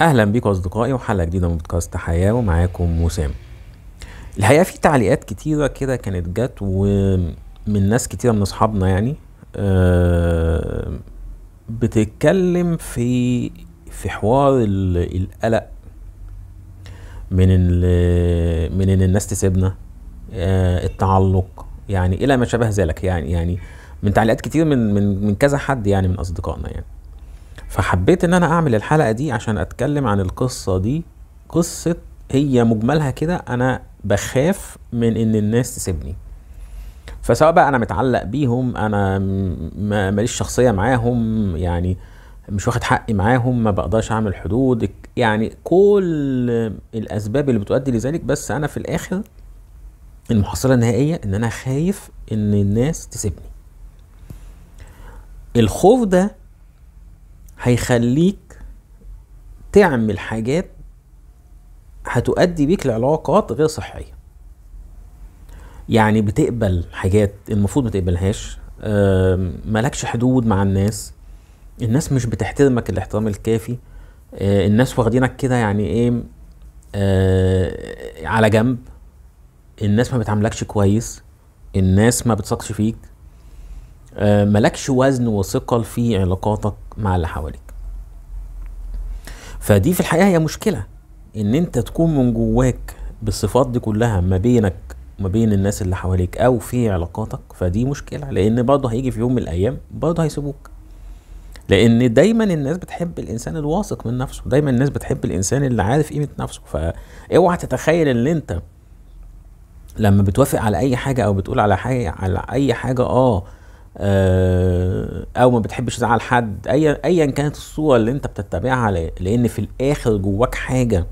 اهلا بيكم اصدقائي وحلقه جديده من بودكاست حياه ومعاكم وسام الحقيقه في تعليقات كتيره كده كانت جت ومن ناس كتيره من اصحابنا يعني آه، بتتكلم في في حوار القلق من من ان الناس تسيبنا آه، التعلق يعني الى ما شابه ذلك يعني يعني من تعليقات كتير من من من كذا حد يعني من اصدقائنا يعني فحبيت ان انا اعمل الحلقه دي عشان اتكلم عن القصه دي قصه هي مجملها كده انا بخاف من ان الناس تسيبني فسواء بقى انا متعلق بيهم انا ماليش شخصيه معاهم يعني مش واخد حقي معاهم ما بقدرش اعمل حدود يعني كل الاسباب اللي بتؤدي لذلك بس انا في الاخر المحصله النهائيه ان انا خايف ان الناس تسيبني الخوف ده هيخليك تعمل حاجات هتؤدي بيك لعلاقات غير صحيه يعني بتقبل حاجات المفروض ما تقبلهاش مالكش حدود مع الناس الناس مش بتحترمك الاحترام الكافي آه، الناس واخدينك كده يعني ايه آه، على جنب الناس ما بتعاملكش كويس الناس ما بتثقش فيك آه، ملكش وزن وثقل في علاقاتك مع اللي حواليك فدي في الحقيقه هي مشكله ان انت تكون من جواك بالصفات دي كلها ما بينك وما بين الناس اللي حواليك او في علاقاتك فدي مشكله لان برضه هيجي في يوم من الايام برضه هيسيبوك لان دايما الناس بتحب الانسان الواثق من نفسه دايما الناس بتحب الانسان اللي عارف قيمه نفسه فاوعى تتخيل ان انت لما بتوافق على اي حاجه او بتقول على حاجه على اي حاجه اه آه، او ما بتحبش تزعل حد ايا ايا كانت الصوره اللي انت بتتبعها لان في الاخر جواك حاجه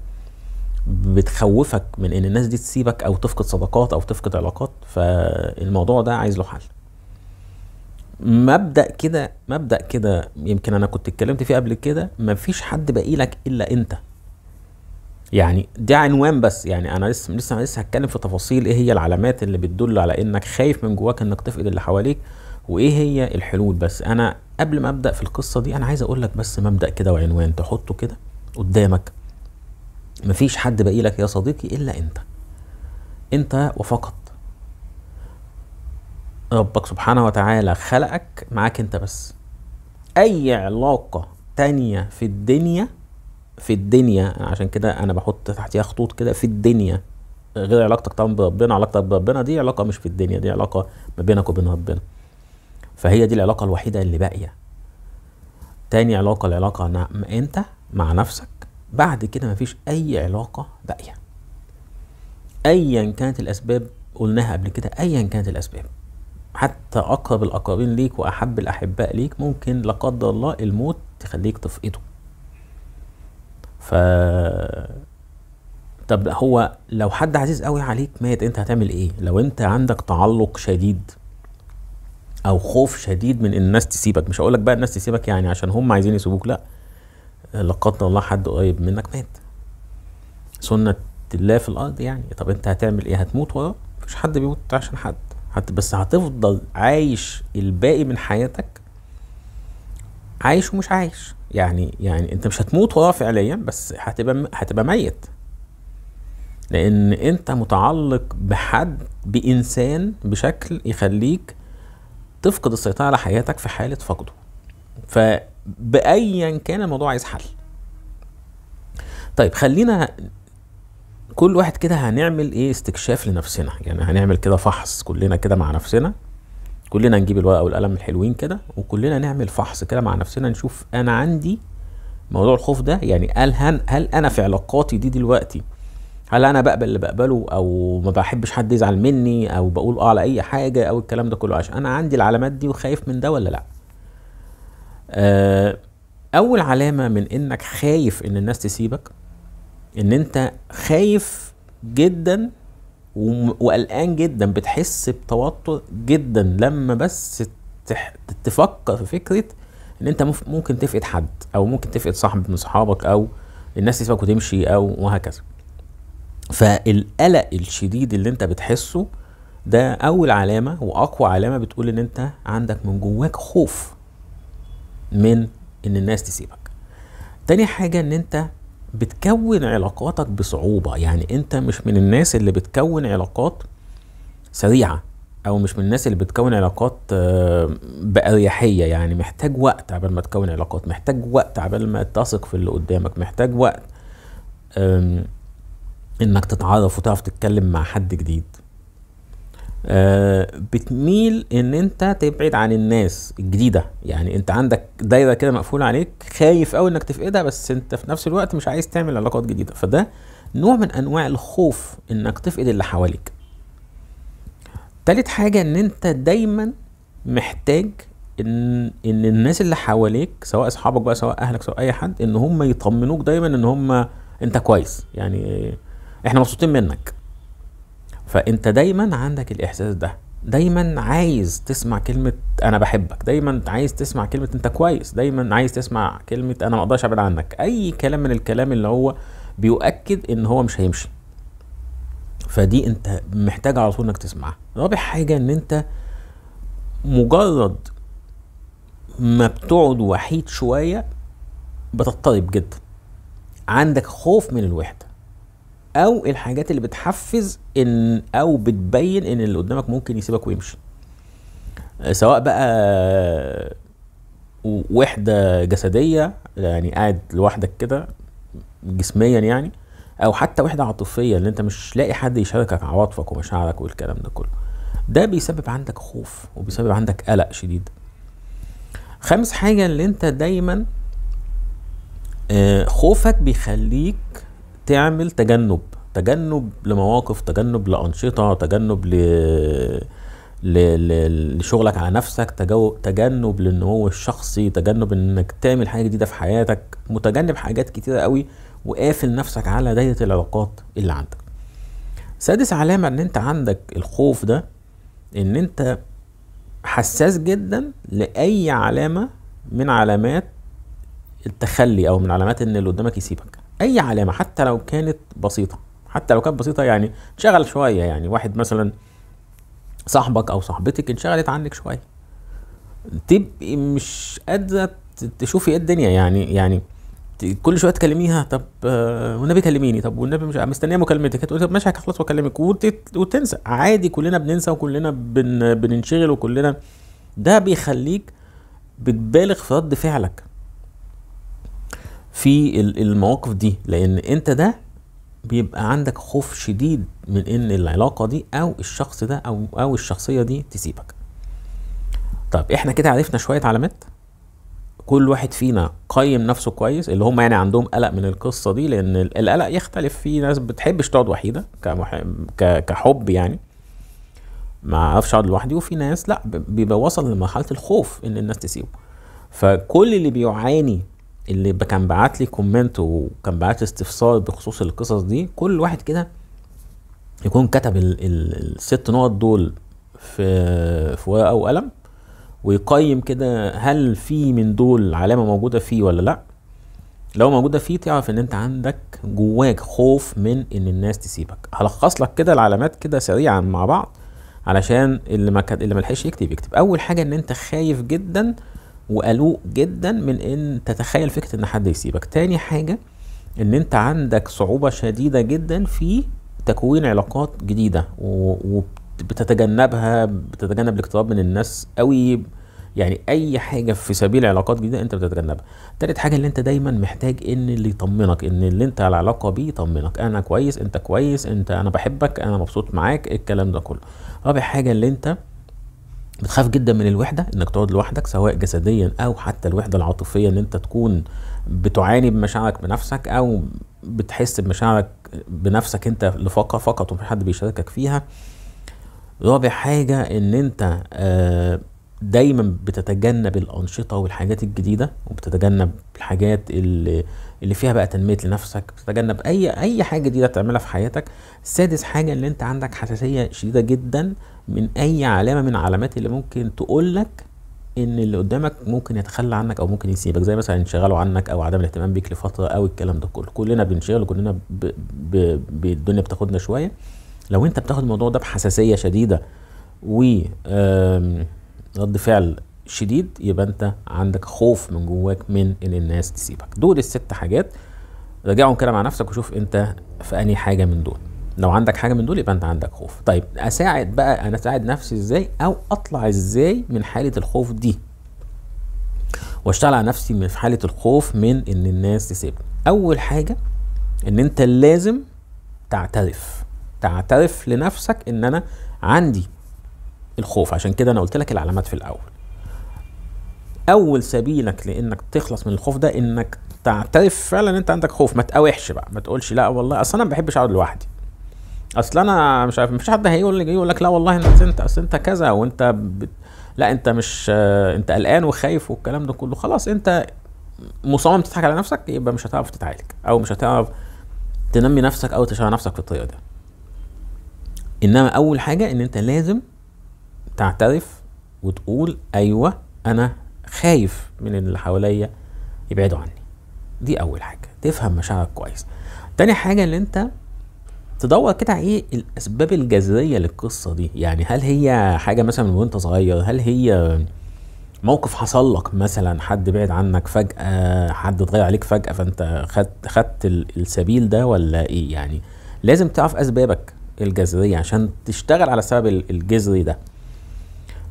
بتخوفك من ان الناس دي تسيبك او تفقد صداقات او تفقد علاقات فالموضوع ده عايز له حل مبدا كده مبدا كده يمكن انا كنت اتكلمت فيه قبل كده مفيش حد باقي لك الا انت يعني ده عنوان بس يعني انا لسه لسه لسه هتكلم في تفاصيل ايه هي العلامات اللي بتدل على انك خايف من جواك انك تفقد اللي حواليك وايه هي الحلول بس انا قبل ما ابدا في القصه دي انا عايز اقول لك بس مبدا كده وعنوان تحطه كده قدامك مفيش حد باقي لك يا صديقي الا انت انت وفقط ربك سبحانه وتعالى خلقك معاك انت بس اي علاقه تانية في الدنيا في الدنيا عشان كده انا بحط تحتيها خطوط كده في الدنيا غير علاقتك طبعا بربنا علاقتك بربنا دي علاقه مش في الدنيا دي علاقه ما بينك وبين ربنا فهي دي العلاقة الوحيدة اللي باقية تاني علاقة العلاقة أنت مع نفسك بعد كده مفيش أي علاقة باقية أيا كانت الأسباب قلناها قبل كده أيا كانت الأسباب حتى أقرب الأقربين ليك وأحب الأحباء ليك ممكن لا قدر الله الموت تخليك تفقده ف طب هو لو حد عزيز قوي عليك مات انت هتعمل ايه لو انت عندك تعلق شديد او خوف شديد من ان الناس تسيبك مش هقول لك بقى الناس تسيبك يعني عشان هم عايزين يسيبوك لا لا قدر الله حد قريب منك مات سنه الله في الارض يعني طب انت هتعمل ايه هتموت وراه مفيش حد بيموت عشان حد حتى بس هتفضل عايش الباقي من حياتك عايش ومش عايش يعني يعني انت مش هتموت وراه فعليا بس هتبقى هتبقى ميت لان انت متعلق بحد بانسان بشكل يخليك تفقد السيطره على حياتك في حاله فقده فبايا كان الموضوع عايز حل طيب خلينا كل واحد كده هنعمل ايه استكشاف لنفسنا يعني هنعمل كده فحص كلنا كده مع نفسنا كلنا نجيب الورقه والقلم الحلوين كده وكلنا نعمل فحص كده مع نفسنا نشوف انا عندي موضوع الخوف ده يعني هل هل, هل انا في علاقاتي دي دلوقتي هل انا بقبل اللي بقبله او ما بحبش حد يزعل مني او بقول اه على اي حاجه او الكلام ده كله عشان انا عندي العلامات دي وخايف من ده ولا لا آه اول علامه من انك خايف ان الناس تسيبك ان انت خايف جدا وقلقان جدا بتحس بتوتر جدا لما بس تفكر في فكره ان انت ممكن تفقد حد او ممكن تفقد صاحب من صحابك او الناس تسيبك وتمشي او وهكذا فالقلق الشديد اللي انت بتحسه ده اول علامه واقوى علامه بتقول ان انت عندك من جواك خوف من ان الناس تسيبك تاني حاجه ان انت بتكون علاقاتك بصعوبه يعني انت مش من الناس اللي بتكون علاقات سريعه او مش من الناس اللي بتكون علاقات آه، باريحيه يعني محتاج وقت عبال ما تكون علاقات محتاج وقت عبال ما تثق في اللي قدامك محتاج وقت انك تتعرف وتعرف تتكلم مع حد جديد آه بتميل ان انت تبعد عن الناس الجديده يعني انت عندك دايره كده مقفوله عليك خايف او انك تفقدها بس انت في نفس الوقت مش عايز تعمل علاقات جديده فده نوع من انواع الخوف انك تفقد اللي حواليك تالت حاجه ان انت دايما محتاج ان ان الناس اللي حواليك سواء اصحابك بقى سواء اهلك سواء اي حد ان هم يطمنوك دايما ان هم انت كويس يعني احنا مبسوطين منك فانت دايما عندك الاحساس ده دايما عايز تسمع كلمة أنا بحبك، دايما عايز تسمع كلمة أنت كويس، دايما عايز تسمع كلمة أنا مقدرش أبعد عنك، أي كلام من الكلام اللي هو بيؤكد إن هو مش هيمشي. فدي أنت محتاج على طول إنك تسمعها. رابع حاجة إن أنت مجرد ما بتقعد وحيد شوية بتضطرب جدا. عندك خوف من الوحدة. او الحاجات اللي بتحفز ان او بتبين ان اللي قدامك ممكن يسيبك ويمشي آه، سواء بقى آه، وحده جسديه يعني قاعد لوحدك كده جسميا يعني او حتى وحده عاطفيه اللي انت مش لاقي حد يشاركك عواطفك ومشاعرك والكلام ده كله ده بيسبب عندك خوف وبيسبب عندك قلق شديد خامس حاجه اللي انت دايما آه، خوفك بيخليك تعمل تجنب تجنب لمواقف تجنب لانشطه تجنب ل لشغلك على نفسك تجنب للنمو الشخصي تجنب انك تعمل حاجه جديده في حياتك متجنب حاجات كتيره قوي وقافل نفسك على دايره العلاقات اللي عندك سادس علامه ان انت عندك الخوف ده ان انت حساس جدا لاي علامه من علامات التخلي او من علامات ان اللي قدامك يسيبك اي علامه حتى لو كانت بسيطه حتى لو كانت بسيطه يعني انشغل شويه يعني واحد مثلا صاحبك او صاحبتك انشغلت عنك شويه تبقي مش قادره تشوفي ايه الدنيا يعني يعني كل شويه تكلميها طب آه، والنبي كلميني طب والنبي مش مستنيه مكالمتك هتقولي طب ماشي هخلص واكلمك وتنسى عادي كلنا بننسى وكلنا بن بننشغل وكلنا ده بيخليك بتبالغ في رد فعلك في المواقف دي لان انت ده بيبقى عندك خوف شديد من ان العلاقه دي او الشخص ده او او الشخصيه دي تسيبك طب احنا كده عرفنا شويه علامات كل واحد فينا قيم نفسه كويس اللي هم يعني عندهم قلق من القصه دي لان القلق يختلف في ناس بتحبش تقعد وحيده كحب يعني ما اعرفش اقعد لوحدي وفي ناس لا بيبقى وصل لمرحله الخوف ان الناس تسيبه فكل اللي بيعاني اللي كان بعت لي كومنت وكان بعت لي استفسار بخصوص القصص دي كل واحد كده يكون كتب الست نقط دول في في ورقه وقلم ويقيم كده هل في من دول علامه موجوده فيه ولا لا لو موجوده فيه تعرف ان انت عندك جواك خوف من ان الناس تسيبك هلخص لك كده العلامات كده سريعا مع بعض علشان اللي ما كان اللي ما لحقش يكتب يكتب اول حاجه ان انت خايف جدا وقلوق جدا من ان تتخيل فكره ان حد يسيبك تاني حاجه ان انت عندك صعوبه شديده جدا في تكوين علاقات جديده وبتتجنبها بتتجنب الاقتراب من الناس قوي يعني اي حاجه في سبيل علاقات جديده انت بتتجنبها تالت حاجه ان انت دايما محتاج ان اللي يطمنك ان اللي انت على علاقه بيه يطمنك انا كويس انت كويس انت انا بحبك انا مبسوط معاك الكلام ده كله رابع حاجه اللي انت بتخاف جدا من الوحده انك تقعد لوحدك سواء جسديا او حتى الوحده العاطفيه ان انت تكون بتعاني بمشاعرك بنفسك او بتحس بمشاعرك بنفسك انت لفقط فقط ومفيش حد بيشاركك فيها رابع حاجه ان انت آه، دايما بتتجنب الانشطه والحاجات الجديده وبتتجنب الحاجات اللي اللي فيها بقى تنميه لنفسك بتتجنب اي اي حاجه جديده تعملها في حياتك سادس حاجه ان انت عندك حساسيه شديده جدا من اي علامه من العلامات اللي ممكن تقول لك ان اللي قدامك ممكن يتخلى عنك او ممكن يسيبك زي مثلا انشغاله عنك او عدم الاهتمام بيك لفتره او الكلام ده كله كلنا بنشغل وكلنا ب... ب... الدنيا بتاخدنا شويه لو انت بتاخد الموضوع ده بحساسيه شديده و رد فعل شديد يبقى انت عندك خوف من جواك من ان الناس تسيبك دول الست حاجات راجعهم كده مع نفسك وشوف انت في انهي حاجه من دول لو عندك حاجه من دول يبقى انت عندك خوف طيب اساعد بقى انا اساعد نفسي ازاي او اطلع ازاي من حاله الخوف دي واشتغل على نفسي في حاله الخوف من ان الناس تسيبني اول حاجه ان انت لازم تعترف تعترف لنفسك ان انا عندي الخوف عشان كده انا قلت لك العلامات في الاول اول سبيلك لانك تخلص من الخوف ده انك تعترف فعلا انت عندك خوف ما تقاوحش بقى ما تقولش لا والله اصلا انا ما بحبش اقعد لوحدي اصل انا مش عارف مفيش حد هيقول يقول لك لا والله انت انت اصل انت كذا وانت ب... لا انت مش آه، انت قلقان وخايف والكلام ده كله خلاص انت مصمم تضحك على نفسك يبقى مش هتعرف تتعالج او مش هتعرف تنمي نفسك او تشغل نفسك بالطريقه دي انما اول حاجه ان انت لازم تعترف وتقول ايوه انا خايف من اللي حواليا يبعدوا عني دي اول حاجه تفهم مشاعرك كويس تاني حاجه ان انت تدور كده على ايه الاسباب الجذريه للقصه دي يعني هل هي حاجه مثلا من وانت صغير هل هي موقف حصل لك مثلا حد بعد عنك فجاه حد اتغير عليك فجاه فانت خدت خدت السبيل ده ولا ايه يعني لازم تعرف اسبابك الجذريه عشان تشتغل على السبب الجذري ده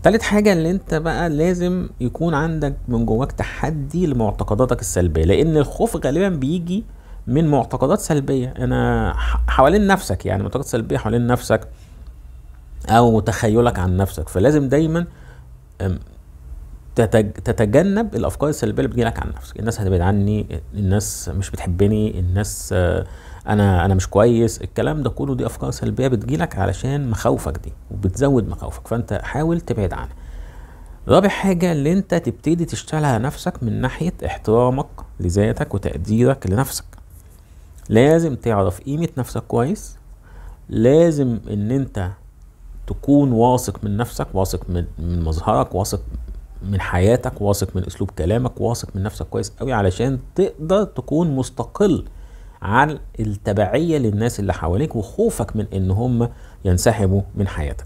تالت حاجة اللي انت بقى لازم يكون عندك من جواك تحدي لمعتقداتك السلبية لان الخوف غالبا بيجي من معتقدات سلبيه انا حوالين نفسك يعني معتقدات سلبيه حوالين نفسك او تخيلك عن نفسك فلازم دايما تتجنب الافكار السلبيه اللي بتجيلك عن نفسك الناس هتبعد عني الناس مش بتحبني الناس آه، انا انا مش كويس الكلام ده كله دي افكار سلبيه بتجيلك علشان مخاوفك دي وبتزود مخاوفك فانت حاول تبعد عنها رابع حاجه اللي انت تبتدي تشتغل على نفسك من ناحيه احترامك لذاتك وتقديرك لنفسك لازم تعرف قيمة نفسك كويس لازم ان انت تكون واثق من نفسك واثق من, من مظهرك واثق من حياتك واثق من اسلوب كلامك واثق من نفسك كويس قوي علشان تقدر تكون مستقل عن التبعية للناس اللي حواليك وخوفك من ان هم ينسحبوا من حياتك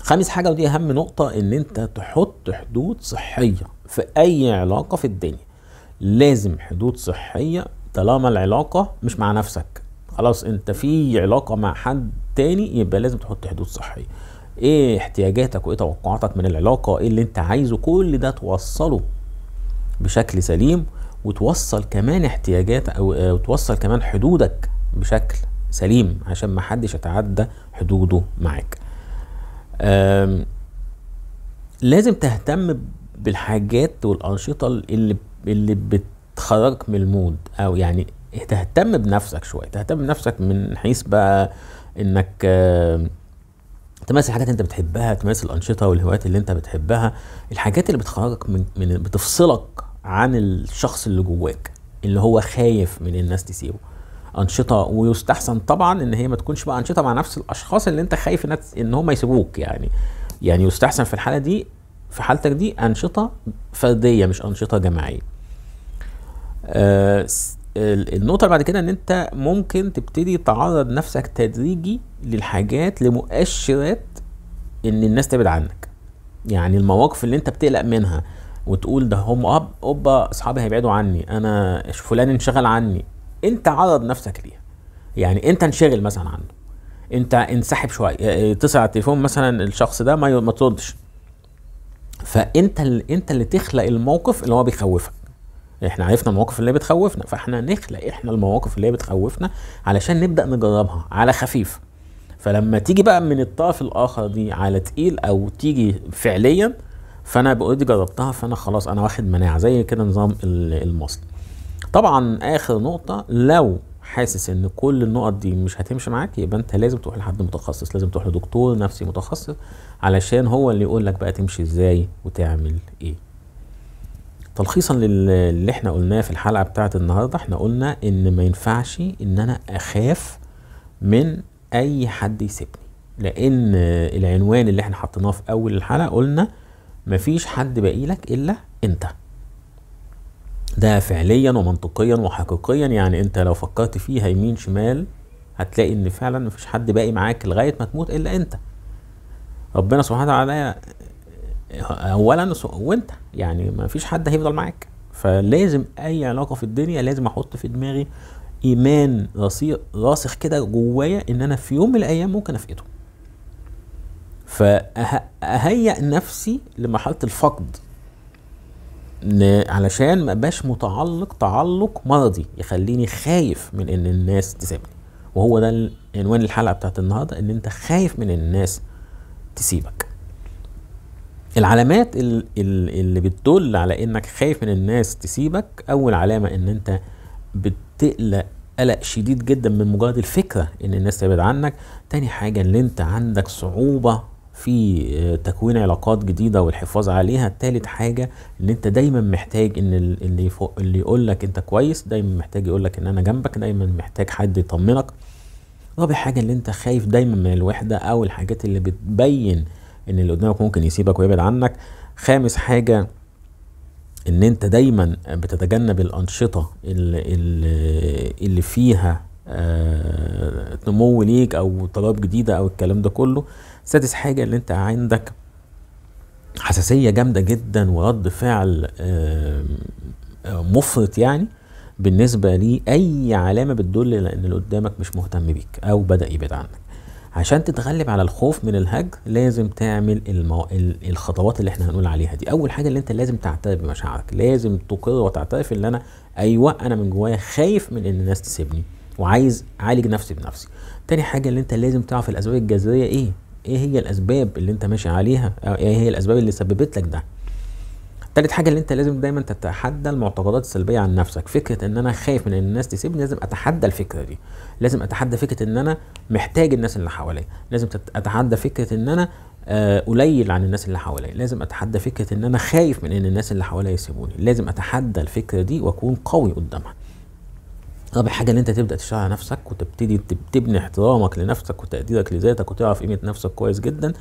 خامس حاجة ودي اهم نقطة ان انت تحط حدود صحية في اي علاقة في الدنيا لازم حدود صحية طالما العلاقه مش مع نفسك خلاص انت في علاقه مع حد تاني يبقى لازم تحط حدود صحيه ايه احتياجاتك وايه توقعاتك من العلاقه ايه اللي انت عايزه كل ده توصله بشكل سليم وتوصل كمان احتياجات او اه، توصل كمان حدودك بشكل سليم عشان ما حدش يتعدى حدوده معاك لازم تهتم بالحاجات والانشطه اللي اللي بت تخرجك من المود او يعني تهتم بنفسك شويه تهتم بنفسك من حيث بقى انك آه، تمارس الحاجات اللي انت بتحبها تمارس الانشطه والهوايات اللي انت بتحبها الحاجات اللي بتخرجك من, من بتفصلك عن الشخص اللي جواك اللي هو خايف من الناس تسيبه انشطه ويستحسن طبعا ان هي ما تكونش بقى انشطه مع نفس الاشخاص اللي انت خايف ان هم يسيبوك يعني يعني يستحسن في الحاله دي في حالتك دي انشطه فرديه مش انشطه جماعيه آه، النقطة بعد كده ان انت ممكن تبتدي تعرض نفسك تدريجي للحاجات لمؤشرات ان الناس تبعد عنك يعني المواقف اللي انت بتقلق منها وتقول ده هم اب اوبا اصحابي هيبعدوا عني انا فلان انشغل عني انت عرض نفسك ليها يعني انت انشغل مثلا عنه انت انسحب شويه اتصل آه، آه، على التليفون مثلا الشخص ده ما ما تردش فانت اللي انت اللي تخلق الموقف اللي هو بيخوفك احنا عرفنا المواقف اللي بتخوفنا فاحنا نخلق احنا المواقف اللي بتخوفنا علشان نبدا نجربها على خفيف فلما تيجي بقى من الطرف الاخر دي على تقيل او تيجي فعليا فانا اوريدي جربتها فانا خلاص انا واخد مناعه زي كده نظام المصل طبعا اخر نقطه لو حاسس ان كل النقط دي مش هتمشي معاك يبقى انت لازم تروح لحد متخصص لازم تروح لدكتور نفسي متخصص علشان هو اللي يقول لك بقى تمشي ازاي وتعمل ايه تلخيصا للي احنا قلناه في الحلقه بتاعه النهارده احنا قلنا ان ما ينفعش ان انا اخاف من اي حد يسيبني لان العنوان اللي احنا حطيناه في اول الحلقه قلنا مفيش حد باقي لك الا انت ده فعليا ومنطقيا وحقيقيا يعني انت لو فكرت فيها يمين شمال هتلاقي ان فعلا مفيش حد باقي معاك لغايه ما تموت الا انت ربنا سبحانه وتعالى اولا وانت يعني ما فيش حد هيفضل معاك فلازم اي علاقه في الدنيا لازم احط في دماغي ايمان راسخ كده جوايا ان انا في يوم من الايام ممكن افقده فاهيئ نفسي لمرحله الفقد علشان ما ابقاش متعلق تعلق مرضي يخليني خايف من ان الناس تسيبني وهو ده عنوان الحلقه بتاعت النهارده ان انت خايف من الناس تسيبك العلامات اللي بتدل على انك خايف من الناس تسيبك اول علامه ان انت بتقلق قلق شديد جدا من مجرد الفكره ان الناس تبعد عنك تاني حاجه ان انت عندك صعوبه في آه، تكوين علاقات جديده والحفاظ عليها تالت حاجه ان انت دايما محتاج ان اللي فوق اللي يقول لك انت كويس دايما محتاج يقول لك ان انا جنبك دايما محتاج حد يطمنك رابع حاجه ان انت خايف دايما من الوحده او الحاجات اللي بتبين ان اللي قدامك ممكن يسيبك ويبعد عنك خامس حاجه ان انت دايما بتتجنب الانشطه اللي, اللي فيها نمو آه، ليك او طلب جديده او الكلام ده كله سادس حاجه ان انت عندك حساسيه جامده جدا ورد فعل آه، مفرط يعني بالنسبه لاي علامه بتدل على ان اللي قدامك مش مهتم بيك او بدا يبعد عنك عشان تتغلب على الخوف من الهجر لازم تعمل المو... الخطوات اللي احنا هنقول عليها دي اول حاجه اللي انت لازم تعترف بمشاعرك لازم تقر وتعترف ان انا ايوه انا من جوايا خايف من ان الناس تسيبني وعايز اعالج نفسي بنفسي تاني حاجه اللي انت لازم تعرف الاسباب الجذريه ايه ايه هي الاسباب اللي انت ماشي عليها ايه هي الاسباب اللي سببت لك ده تالت حاجه اللي انت لازم دايما تتحدى المعتقدات السلبيه عن نفسك فكره ان انا خايف من ان الناس تسيبني لازم اتحدى الفكره دي لازم اتحدى فكره ان انا محتاج الناس اللي حواليا لازم اتحدى فكره ان انا آه، قليل عن الناس اللي حواليا لازم اتحدى فكره ان انا خايف من ان الناس اللي حواليا يسيبوني لازم اتحدى الفكره دي واكون قوي قدامها رابع حاجه ان انت تبدا تشتغل على نفسك وتبتدي تبني احترامك لنفسك وتقديرك لذاتك وتعرف قيمه نفسك كويس جدا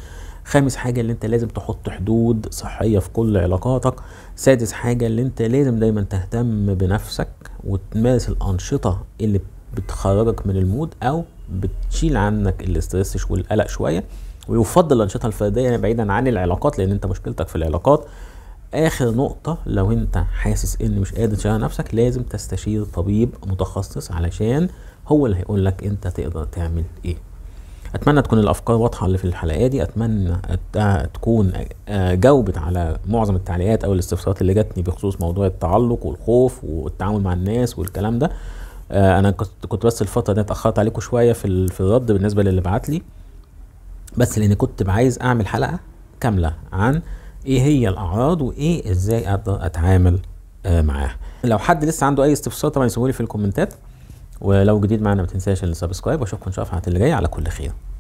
خامس حاجه اللي انت لازم تحط حدود صحيه في كل علاقاتك سادس حاجه اللي انت لازم دايما تهتم بنفسك وتمارس الانشطه اللي بتخرجك من المود او بتشيل عنك الاسترس والقلق شويه ويفضل الانشطه الفرديه يعني بعيدا عن العلاقات لان انت مشكلتك في العلاقات اخر نقطة لو انت حاسس ان مش قادر تشغل نفسك لازم تستشير طبيب متخصص علشان هو اللي هيقول لك انت تقدر تعمل ايه اتمنى تكون الافكار واضحه اللي في الحلقه دي اتمنى تكون آه، جاوبت على معظم التعليقات او الاستفسارات اللي جاتني بخصوص موضوع التعلق والخوف والتعامل مع الناس والكلام ده آه، انا كنت بس الفتره دي اتاخرت عليكم شويه في الرد بالنسبه للي بعت لي بس لاني كنت عايز اعمل حلقه كامله عن ايه هي الاعراض وايه ازاي اقدر اتعامل آه، معاها لو حد لسه عنده اي استفسار طبعا يسيبولي في الكومنتات ولو جديد معنا ما تنساش السبسكرايب واشوفكم ان شاء الله في الحلقه اللي جايه على كل خير